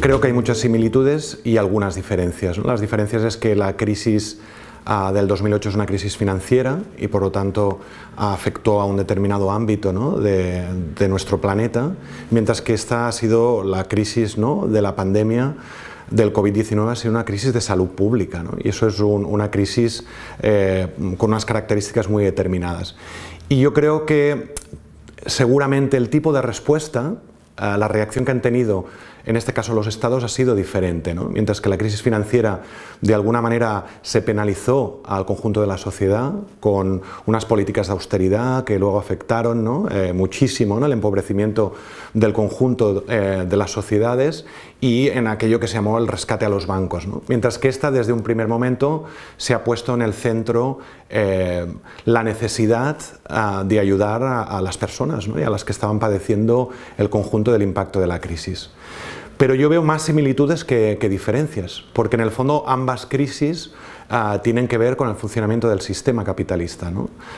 Creo que hay muchas similitudes y algunas diferencias. Las diferencias es que la crisis Ah, del 2008 es una crisis financiera y por lo tanto afectó a un determinado ámbito de, nuestro planeta, mientras que esta ha sido la crisis de la pandemia del COVID-19 ha sido una crisis de salud pública y eso es una crisis eh, con unas características muy determinadas. Y yo creo que seguramente el tipo de respuesta, la reacción que han tenido en este caso los estados, ha sido diferente. Mientras que la crisis financiera de alguna manera se penalizó al conjunto de la sociedad con unas políticas de austeridad que luego afectaron ¿no? Eh, muchísimo ¿no? el empobrecimiento del conjunto eh, de las sociedades y en aquello que se llamó el rescate a los bancos. Mientras que esta desde un primer momento se ha puesto en el centro eh, la necesidad ah, de ayudar a, a las personas y a las que estaban padeciendo el conjunto del impacto de la crisis. Pero yo veo más similitudes que, diferencias, porque en el fondo ambas crisis ah, tienen que ver con el funcionamiento del sistema capitalista.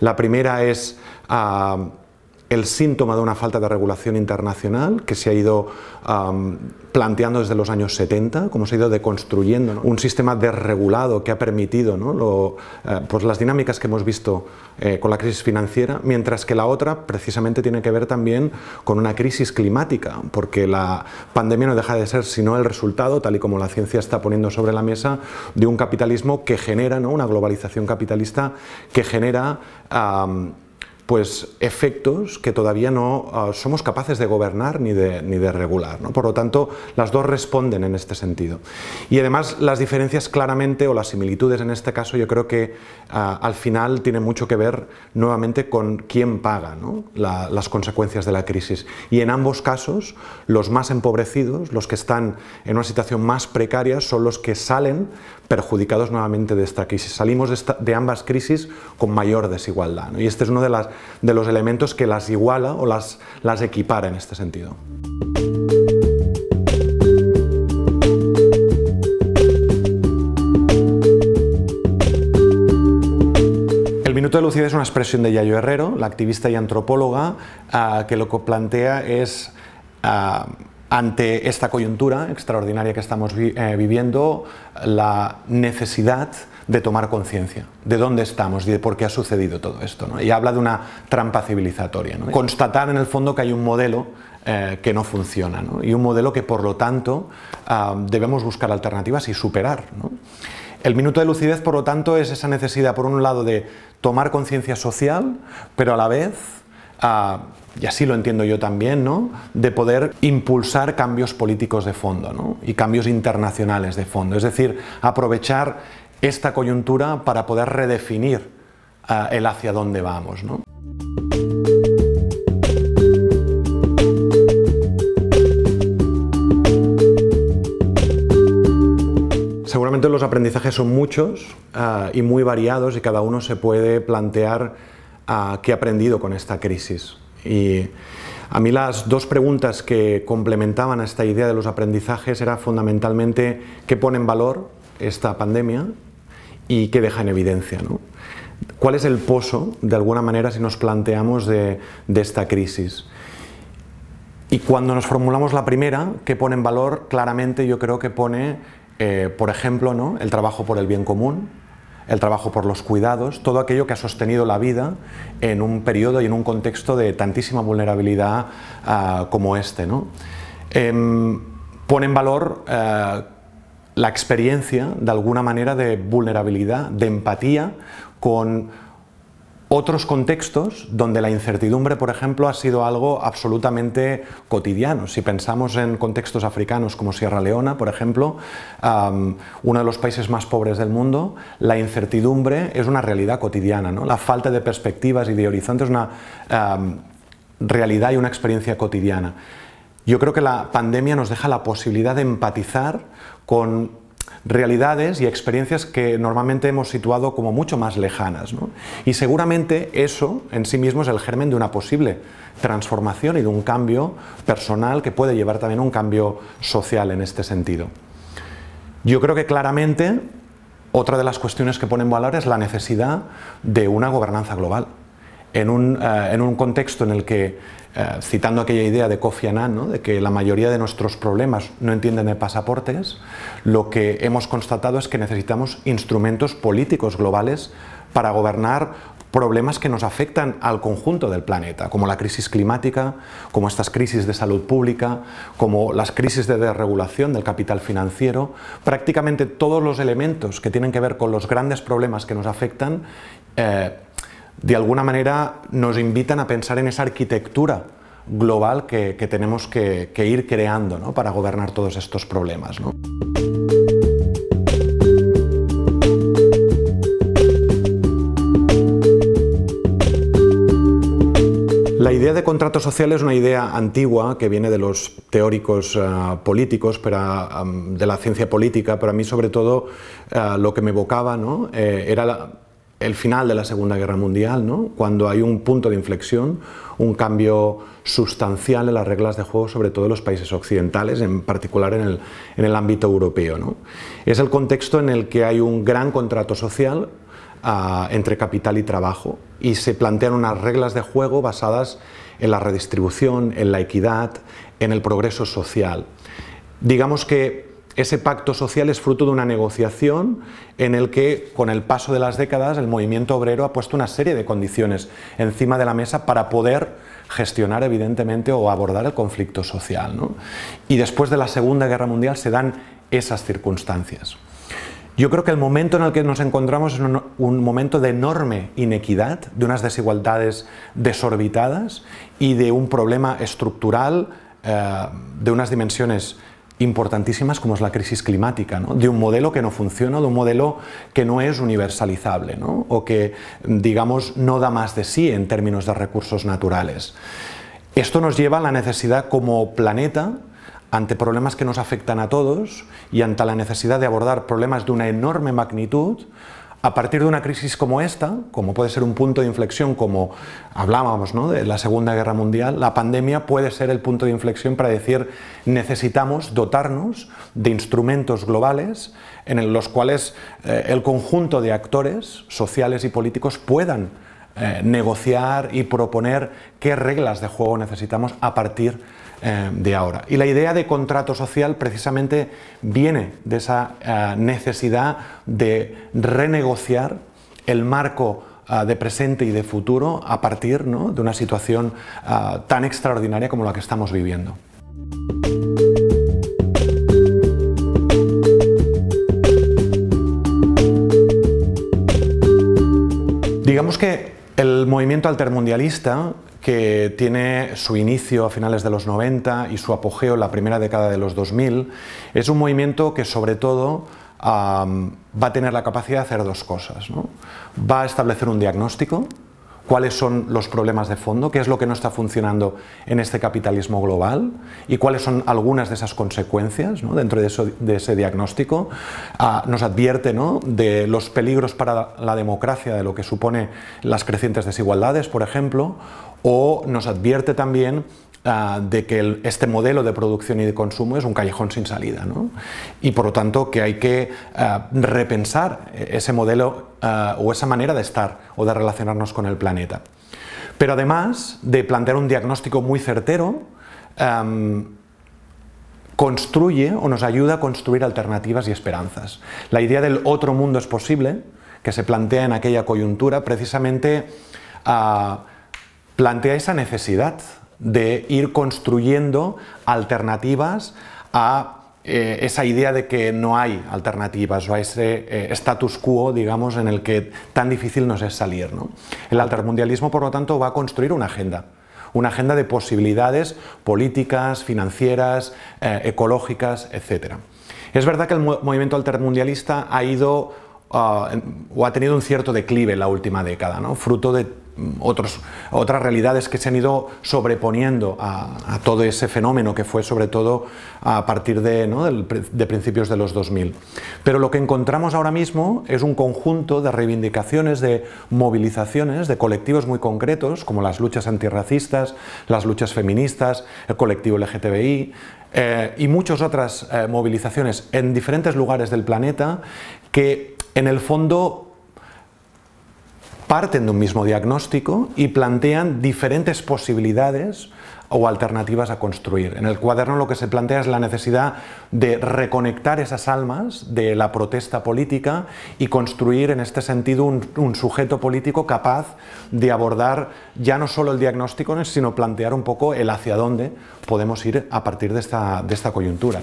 La primera es... Ah, el síntoma de una falta de regulación internacional que se ha ido planteando desde los años 70, como se ha ido deconstruyendo un sistema desregulado que ha permitido eh, pues las dinámicas que hemos visto eh, con la crisis financiera, mientras que la otra precisamente tiene que ver también con una crisis climática, porque la pandemia no deja de ser sino el resultado, tal y como la ciencia está poniendo sobre la mesa, de un capitalismo que genera una globalización capitalista que genera pues, efectos que todavía no ah, somos capaces de gobernar ni de, ni de regular. ¿no? Por lo tanto, las dos responden en este sentido. Y además las diferencias claramente, o las similitudes en este caso, yo creo que ah, al final tiene mucho que ver nuevamente con quién paga las consecuencias de la crisis. Y en ambos casos, los más empobrecidos, los que están en una situación más precaria, son los que salen perjudicados nuevamente de esta crisis. Salimos de, ambas crisis con mayor desigualdad. Y es uno de las de los elementos que las iguala o las, equipara en este sentido. El minuto de lucidez es una expresión de Yayo Herrero, la activista y antropóloga, ah, que lo que plantea es, ah, ante esta coyuntura extraordinaria que estamos eh, viviendo, la necesidad de tomar conciencia de dónde estamos y de por qué ha sucedido todo esto. ¿no? Y habla de una trampa civilizatoria. ¿no? Constatar en el fondo que hay un modelo eh, que no funciona y un modelo que por lo tanto ah, debemos buscar alternativas y superar. El minuto de lucidez, por lo tanto, es esa necesidad, por un lado, de tomar conciencia social, pero a la vez ah, y así lo entiendo yo también, ¿no? de poder impulsar cambios políticos de fondo y cambios internacionales de fondo. Es decir, aprovechar esta coyuntura para poder redefinir eh, el hacia dónde vamos. ¿no? Seguramente los aprendizajes son muchos eh, y muy variados y cada uno se puede plantear eh, qué ha aprendido con esta crisis. Y a mí las dos preguntas que complementaban a esta idea de los aprendizajes era fundamentalmente qué pone en valor esta pandemia y que deja en evidencia. ¿Cuál es el pozo, de alguna manera, si nos planteamos de, esta crisis? Y cuando nos formulamos la primera, que pone en valor, claramente yo creo que pone, eh, por ejemplo, ¿no? el trabajo por el bien común, el trabajo por los cuidados, todo aquello que ha sostenido la vida en un periodo y en un contexto de tantísima vulnerabilidad ah, como este. ¿no? Em, pone en valor eh, la experiencia de alguna manera de vulnerabilidad, de empatía con otros contextos donde la incertidumbre, por ejemplo, ha sido algo absolutamente cotidiano. Si pensamos en contextos africanos como Sierra Leona, por ejemplo, uno de los países más pobres del mundo, la incertidumbre es una realidad cotidiana. La falta de perspectivas y de horizontes es una realidad y una experiencia cotidiana. Yo creo que la pandemia nos deja la posibilidad de empatizar con realidades y experiencias que normalmente hemos situado como mucho más lejanas. Y seguramente eso en sí mismo es el germen de una posible transformación y de un cambio personal que puede llevar también a un cambio social en este sentido. Yo creo que claramente otra de las cuestiones que ponen valor es la necesidad de una gobernanza global. Eh, en un, contexto en el que, eh, citando aquella idea de Kofi Annan, de que la mayoría de nuestros problemas no entienden de pasaportes, lo que hemos constatado es que necesitamos instrumentos políticos globales para gobernar problemas que nos afectan al conjunto del planeta, como la crisis climática, como estas crisis de salud pública, como las crisis de desregulación del capital financiero, prácticamente todos los elementos que tienen que ver con los grandes problemas que nos afectan eh, de alguna manera nos invitan a pensar en esa arquitectura global que, tenemos que, ir creando para gobernar todos estos problemas. La idea de contrato social es una idea antigua que viene de los teóricos eh, políticos, de la ciencia política, pero a mí sobre todo eh, lo que me evocaba ¿no? Eh, era la, el final de la Segunda Guerra Mundial, cuando hay un punto de inflexión, un cambio sustancial en las reglas de juego, sobre todo en los países occidentales, en particular en el, ámbito europeo. Es el contexto en el que hay un gran contrato social ah, entre capital y trabajo y se plantean unas reglas de juego basadas en la redistribución, en la equidad, en el progreso social. Digamos que ese pacto social es fruto de una negociación en el que, con el paso de las décadas, el movimiento obrero ha puesto una serie de condiciones encima de la mesa para poder gestionar, evidentemente, o abordar el conflicto social. Y después de la Segunda Guerra Mundial se dan esas circunstancias. Yo creo que el momento en el que nos encontramos es un, momento de enorme inequidad, de unas desigualdades desorbitadas y de un problema estructural eh, de unas dimensiones importantísimas como es la crisis climática, de un modelo que no funciona, de un modelo que no es universalizable o que, digamos, no da más de sí en términos de recursos naturales. Esto nos lleva a la necesidad como planeta ante problemas que nos afectan a todos y ante la necesidad de abordar problemas de una enorme magnitud a partir de una crisis como esta, como puede ser un punto de inflexión, como hablábamos de la Segunda Guerra Mundial, la pandemia puede ser el punto de inflexión para decir necesitamos dotarnos de instrumentos globales en los cuales eh, el conjunto de actores sociales y políticos puedan eh, negociar y proponer qué reglas de juego necesitamos a partir eh, de ahora. Y la idea de contrato social precisamente viene de esa eh, necesidad de renegociar el marco de presente y de futuro a partir de una situación tan extraordinaria como la que estamos viviendo. digamos que el movimiento altermundialista, que tiene su inicio a finales de los 90 y su apogeo en la primera década de los 2000, es un movimiento que sobre todo va a tener la capacidad de hacer dos cosas. Va a establecer un diagnóstico, cuáles son los problemas de fondo, qué es lo que no está funcionando en este capitalismo global y cuáles son algunas de esas consecuencias ¿no? dentro de, ese diagnóstico. Ah, nos advierte ¿no? de los peligros para la democracia, de lo que supone las crecientes desigualdades, por ejemplo, o nos advierte también Ah, de que este modelo de producción y de consumo es un callejón sin salida. Y por lo tanto que hay que ah, repensar ese modelo ah, o esa manera de estar o de relacionarnos con el planeta. Pero además de plantear un diagnóstico muy certero, construye o nos ayuda a construir alternativas y esperanzas. La idea del otro mundo es posible, que se plantea en aquella coyuntura, precisamente plantea esa necesidad de ir construyendo alternativas a eh, esa idea de que no hay alternativas o a ese eh, status quo, digamos, en el que tan difícil nos es salir. ¿no? El altermundialismo, por lo tanto, va a construir una agenda, una agenda de posibilidades políticas, financieras, eh, ecológicas, etc. Es verdad que el movimiento altermundialista ha ido ah, o ha tenido un cierto declive en la última década, ¿no? fruto de otras realidades que se han ido sobreponiendo a, todo ese fenómeno que fue sobre todo a partir de, de, principios de los 2000. Pero lo que encontramos ahora mismo es un conjunto de reivindicaciones, de movilizaciones, de colectivos muy concretos, como las luchas antirracistas, las luchas feministas, el colectivo LGTBI, eh, y muchas otras eh, movilizaciones en diferentes lugares del planeta que en el fondo parten de un mismo diagnóstico y plantean diferentes posibilidades o alternativas a construir. En el cuaderno lo que se plantea es la necesidad de reconectar esas almas de la protesta política y construir en este sentido un, sujeto político capaz de abordar ya no solo el diagnóstico, sino plantear un poco el hacia dónde podemos ir a partir de esta, coyuntura.